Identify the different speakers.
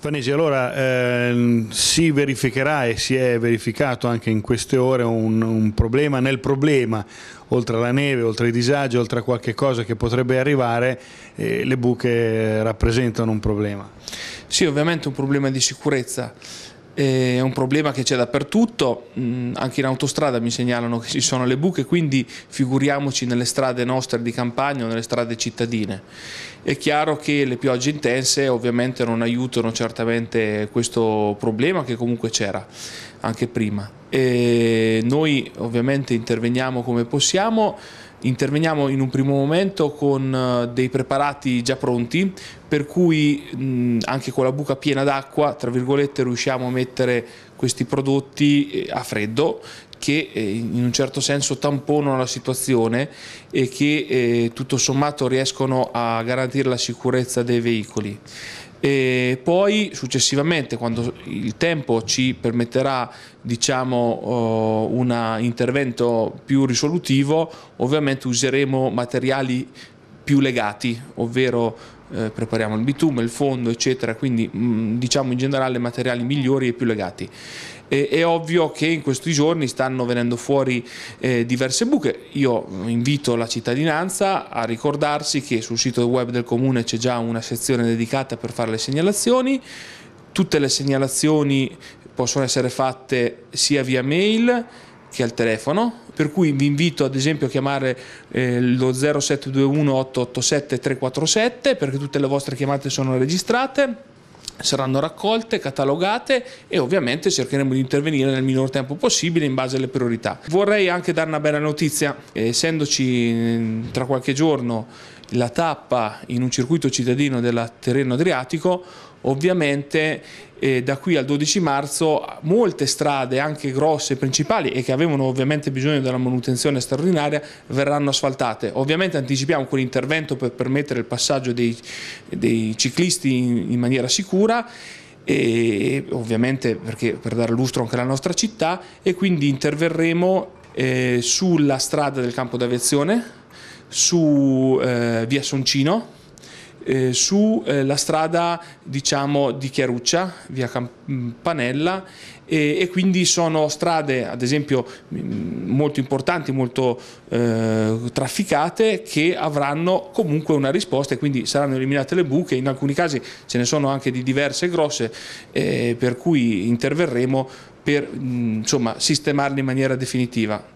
Speaker 1: Vanesi, allora ehm, si verificherà e si è verificato anche in queste ore un, un, problema nel problema, oltre alla neve, oltre ai disagi, oltre a qualche cosa che potrebbe arrivare, eh, le buche rappresentano un problema. Sì, ovviamente un problema di sicurezza. Eh, è un problema che c'è dappertutto, mm, anche in autostrada mi segnalano che ci sono le buche, quindi figuriamoci nelle strade nostre di campagna o nelle strade cittadine. È chiaro che le piogge intense ovviamente non aiutano certamente questo problema che comunque c'era anche prima. E eh, noi ovviamente interveniamo come possiamo Interveniamo in un primo momento con eh, dei preparati già pronti, per cui anche con la buca piena d'acqua, tra virgolette, riusciamo a mettere questi prodotti eh, a freddo che eh, in un certo senso tamponano la situazione e che eh, tutto sommato riescono a garantire la sicurezza dei veicoli. E poi successivamente quando il tempo ci permetterà diciamo, eh, un intervento più risolutivo ovviamente useremo materiali più legati ovvero eh, prepariamo il bitume, il fondo eccetera, quindi mh, mm, diciamo in generale materiali migliori e più legati. E, è ovvio che in questi giorni stanno venendo fuori eh, diverse buche, io invito la cittadinanza a ricordarsi che sul sito web del comune c'è già una sezione dedicata per fare le segnalazioni, tutte le segnalazioni possono essere fatte sia via mail che al telefono, per cui vi invito ad esempio a chiamare eh, lo 0721 887 347 perché tutte le vostre chiamate sono registrate saranno raccolte, catalogate e ovviamente cercheremo di intervenire nel minor tempo possibile in base alle priorità. Vorrei anche dare una bella notizia, essendoci eh, tra qualche giorno la tappa in un circuito cittadino del terreno adriatico, ovviamente eh, da qui al 12 marzo molte strade, anche grosse e principali e che avevano ovviamente bisogno della manutenzione straordinaria, verranno asfaltate. Ovviamente anticipiamo quell'intervento per permettere il passaggio dei, dei ciclisti in, in maniera sicura e ovviamente perché, per dare lustro anche alla nostra città e quindi interverremo eh, sulla strada del campo d'aviazione su eh, via Soncino, eh, sulla eh, strada diciamo, di Chiaruccia, via Campanella e, e, quindi sono strade ad esempio mm, molto importanti, molto eh, trafficate che avranno comunque una risposta e quindi saranno eliminate le buche, in alcuni casi ce ne sono anche di diverse grosse eh, per cui interverremo per mh, mm, insomma, sistemarle in maniera definitiva.